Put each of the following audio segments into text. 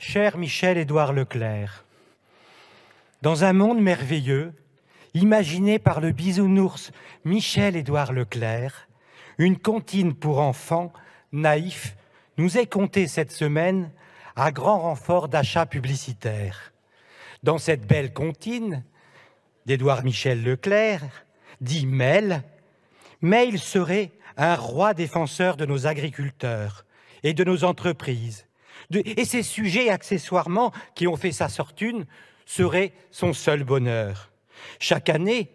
Cher Michel-Édouard Leclerc, dans un monde merveilleux, imaginé par le bisounours Michel-Édouard Leclerc, une comptine pour enfants naïfs nous est comptée cette semaine à grand renfort d'achats publicitaires. Dans cette belle comptine d'Édouard Michel Leclerc, dit Mel, mail serait un roi défenseur de nos agriculteurs et de nos entreprises et ces sujets, accessoirement, qui ont fait sa fortune, seraient son seul bonheur. Chaque année,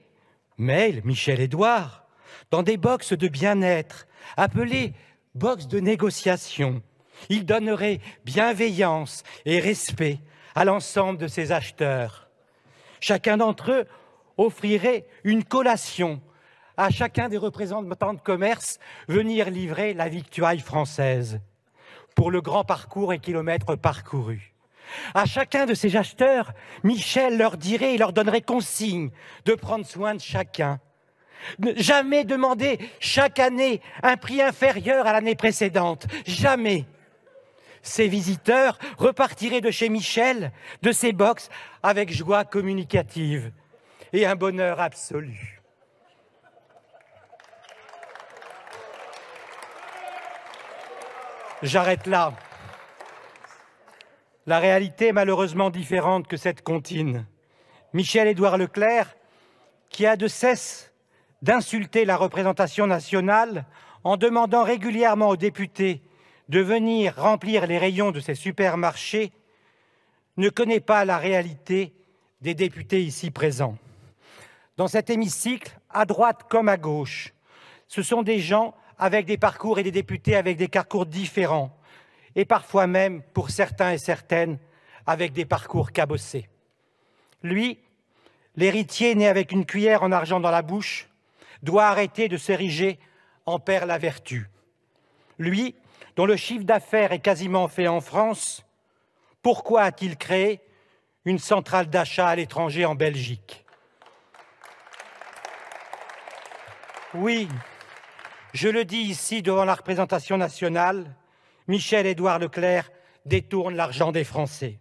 Mail, Michel Édouard, dans des boxes de bien-être, appelées boxes de négociation, il donnerait bienveillance et respect à l'ensemble de ses acheteurs. Chacun d'entre eux offrirait une collation à chacun des représentants de commerce venir livrer la victuaille française pour le grand parcours et kilomètres parcourus. À chacun de ces acheteurs, Michel leur dirait et leur donnerait consigne de prendre soin de chacun. Ne jamais demander chaque année un prix inférieur à l'année précédente. Jamais. Ces visiteurs repartiraient de chez Michel, de ses box, avec joie communicative et un bonheur absolu. J'arrête là. La réalité est malheureusement différente que cette comptine. Michel-Édouard Leclerc, qui a de cesse d'insulter la représentation nationale en demandant régulièrement aux députés de venir remplir les rayons de ces supermarchés, ne connaît pas la réalité des députés ici présents. Dans cet hémicycle, à droite comme à gauche, ce sont des gens avec des parcours et des députés avec des parcours différents, et parfois même, pour certains et certaines, avec des parcours cabossés. Lui, l'héritier né avec une cuillère en argent dans la bouche, doit arrêter de s'ériger en père la vertu. Lui, dont le chiffre d'affaires est quasiment fait en France, pourquoi a-t-il créé une centrale d'achat à l'étranger en Belgique Oui, je le dis ici devant la représentation nationale, Michel-Édouard Leclerc détourne l'argent des Français.